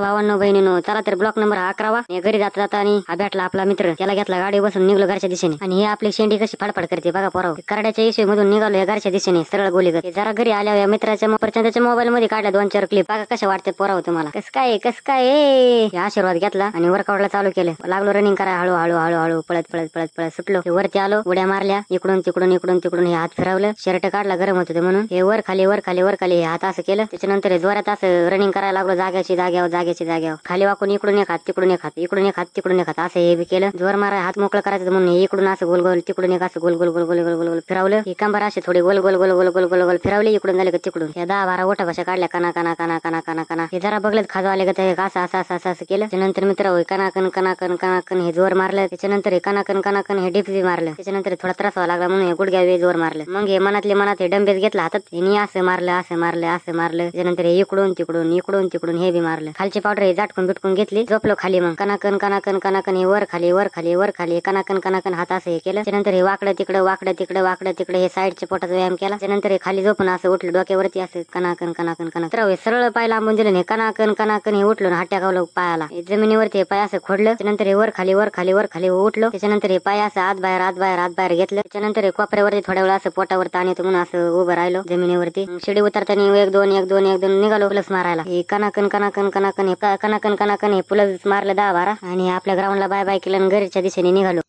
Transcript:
भावांनो बहिणीनो चला तर ब्लॉक नंबर अकरावा घरी जाता जाता आणि हा भेटला आपला मित्र त्याला घेतला गाडी बसून निघलो घरच्या दिशेने आणि हे आपली शेंडी कशी फडफड करते बघा पोराव करड्याच्या इशू मधून निघालो या घरच्या दिशेने सरळ गोली करते जरा घरी आल्या या मित्राच्या त्याच्या मोबाईल मध्ये काढल्या दोन चार क्लिप बघा कशा वाटते पोराव तुम्हाला कस काय कस काय आशीर्वाद घेतला आणि वर्कआउटला चालू केलं लागलो रनिंग करा हळू हळू हळू हळू पळत पळत पळत पळत सुटलो वरती आलो उड्या मारल्या इकडून तिकडून इकडून तिकडून हे हात फिरवलं शर्ट काढला गरम होत म्हणून हे वर खाली वर खाली वर खाली हे हात असं केलं त्याच्यानंतर जोरात असं रनिंग करायला लागलो जाग्याची जाग्यावर जाग्या जागेच्या जाग्यावर खाली वाकून इकडून एक हात तिकडून एक हात इकडून एक हात तिकडून एक हात असं हे बी केलं जोर मारा हात मोकळा करायचं म्हणून इकडून असं गोल गोल तिकडून एक गोल गोल गोल गोल गोल गोल गोल फिरवलं ही कंबर असे थोडी गोल गोल गोल गोल गोल गोल गोल फिरवली इकडून झाले तिकडून या दहा बारा ओठा कशा काढल्या कना कना कना कना कना कना हे जरा बघलं खाजू आले का असं असं केलं त्यानंतर मित्र होय कनाकन कनाकन कनाकन हे जोर मारलं त्याच्यानंतर हे कनाकन कनाकन हे डिप्स बी मारलं त्याच्यानंतर थोडा त्रास व्हावा लागला म्हणून हे गुडघ्या जोर मारलं मग हे मनातले मनात हे डंबेस घेतला हातात हे असं मारलं असे मारलं असं मारलं त्याच्यानंतर हे इकडून तिकडून इकडून तिकडून हे बी मारलं खालच्या चहाची पावडर हे झाटकून बिटकून घेतली झोपलो खाली मग कनाकन कनाकन कनाकन हे वर खाली वर खाली वर खाली कनाकन कनाकन हात असं हे केलं त्यानंतर हे वाकड तिकडं वाकड तिकडं वाकड तिकडे हे साईडच्या पोटाचा व्यायाम केला त्यानंतर हे खाली झोपून असं उठलं डोक्यावरती असं कनाकन कनाकन कणा हे सरळ पाय लांबून दिलं हे कनाकन कनाकन हे उठलो ना हाट्या पायाला जमिनीवरती हे पाय असं खोडलं त्यानंतर हे वर खाली वर खाली वर खाली उठलो त्याच्यानंतर हे पाय असं आत बाहेर आत बाहेर आत बाहेर घेतलं त्यानंतर हे कोपऱ्यावरती थोड्या वेळा असं पोटावर ताण येतो असं उभं राहिलो जमिनीवरती शिडी उतरताना एक दोन एक दोन एक दोन निघालो प्लस मारायला हे कनाकन कनाकन कनाकन कनाकन कनाकन कनाकन हे पुलं मारलं दहा बारा आणि आपल्या ग्राउंडला बाय बाय केलं आणि घरच्या दिशेने निघालो